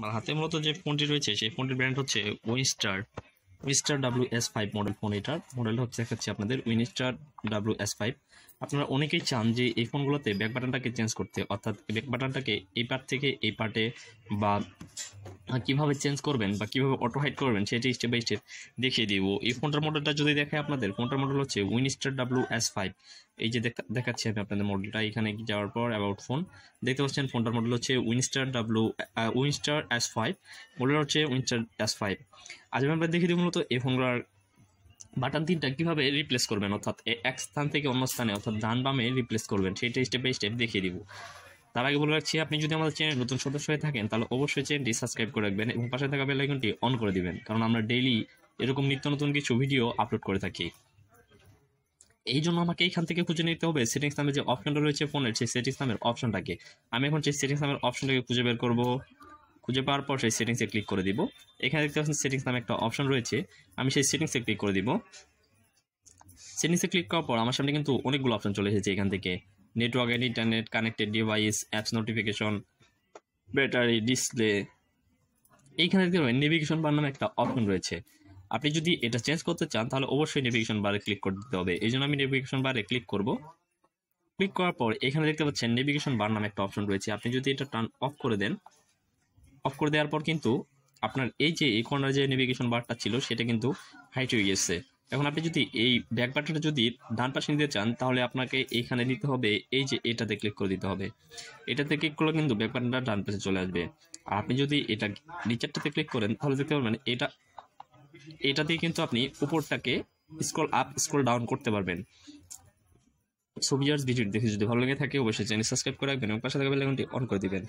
আমার মানে হাতে মূলত যে ফোনটি রয়েছে সেই ফোনটির ব্র্যান্ড হচ্ছে Winstar Winstar W S five model phone এটার মডেল হচ্ছে দেখাচ্ছি আপনাদের উইনস্টার ডাব্লিউ এস ফাইভ আপনারা অনেকেই চান যে এই ফোনগুলোতে ব্যাক বাটনটাকে চেঞ্জ করতে অর্থাৎ ব্যাক বাটনটাকে এই পার্ট থেকে এই পার্টে বা কীভাবে চেঞ্জ করবেন বা কীভাবে অটো হাইট করবেন সেটা স্টেপ বাই স্টেপ দেখিয়ে দিব এই ফোনটার মডেলটা যদি দেখে আপনাদের ফোনটার মডেল হচ্ছে উইনস্টার ডাব্লু এস ফাইভ এই যে দেখাচ্ছি আমি আপনাদের মডেলটা এখানে যাওয়ার পর অ্যাবাউট ফোন দেখতে পাচ্ছেন ফোনটার মডেল হচ্ছে Winstar W Winstar S five model হচ্ছে উইনস্টার এস ফাইভ আজ আমি আমরা দেখিয়ে দিব মূলত এই ফোনগুলোর বাটন তিনটা কীভাবে রিপ্লেস করবেন অর্থাৎ এক স্থান থেকে অন্য স্থানে অর্থাৎ ডান বামে রিপ্লেস করবেন সেটা স্টেপ বাই স্টেপ দেখিয়ে দিব তার আগে বলে রাখছি আপনি যদি আমাদের চ্যানেল নতুন সদস্য হয়ে থাকেন তাহলে অবশ্যই চ্যানেলটি সাবস্ক্রাইব করে রাখবেন এবং পাশে থাকা বেলাইকনটি অন করে দিবেন কারণ আমরা ডেইলি এরকম নিত্য নতুন কিছু ভিডিও আপলোড করে থাকি এই জন্য আমাকে এইখান থেকে খুঁজে নিতে হবে সেটিংস নামে যে অপশনটা রয়েছে ফোনের সেই সেটিংস নামের অপশনটাকে আমি এখন সেই সেটিংস নামের অপশনটাকে খুঁজে বের করব খুঁজে পাওয়ার পর সেই সেটিংসে ক্লিক করে দিব এখানে দেখতে পাচ্ছেন সেটিংস নামে একটা অপশন রয়েছে আমি সেই সেটিংসে ক্লিক করে দিব সেটিংসে ক্লিক করার পর আমার সামনে কিন্তু অনেকগুলো অপশন চলে এসেছে এখান থেকে network and internet connected device apps notification battery display এইখানে দেখতে পাবেন নেভিগেশন বার নামে একটা অপশন রয়েছে আপনি যদি এটা চেঞ্জ করতে চান তাহলে অবশ্যই নেভিগেশন বারে ক্লিক করে দিতে হবে এই জন্য আমি নেভিগেশন বারে ক্লিক করব ক্লিক করার পর এখানে দেখতে পাচ্ছেন নেভিগেশন বার নামে একটা অপশন রয়েছে আপনি যদি এটা টার্ন অফ করে দেন অফ করে দেওয়ার পর কিন্তু আপনার এই যে এই কর্নার যে নেভিগেশন বারটা ছিল সেটা কিন্তু হাইট হয়ে গেছে এখন আপনি যদি এই ব্যাক বাটনটা যদি ডান পাশে নিতে চান তাহলে আপনাকে এইখানে নিতে হবে এই যে এটাতে ক্লিক করে দিতে হবে এটাতে ক্লিক করলে কিন্তু ব্যাক বাটনটা ডান পাশে চলে আসবে আর আপনি যদি এটা নিচেরটাতে ক্লিক করেন তাহলে দেখতে পারবেন এটা এটা দিয়ে কিন্তু আপনি উপরটাকে স্ক্রল আপ স্ক্রল ডাউন করতে পারবেন ছবি আর ভিডিও দেখে যদি ভালো লাগে থাকে অবশ্যই চ্যানেল সাবস্ক্রাইব করে রাখবেন এবং পাশে থাকা অন করে দিবেন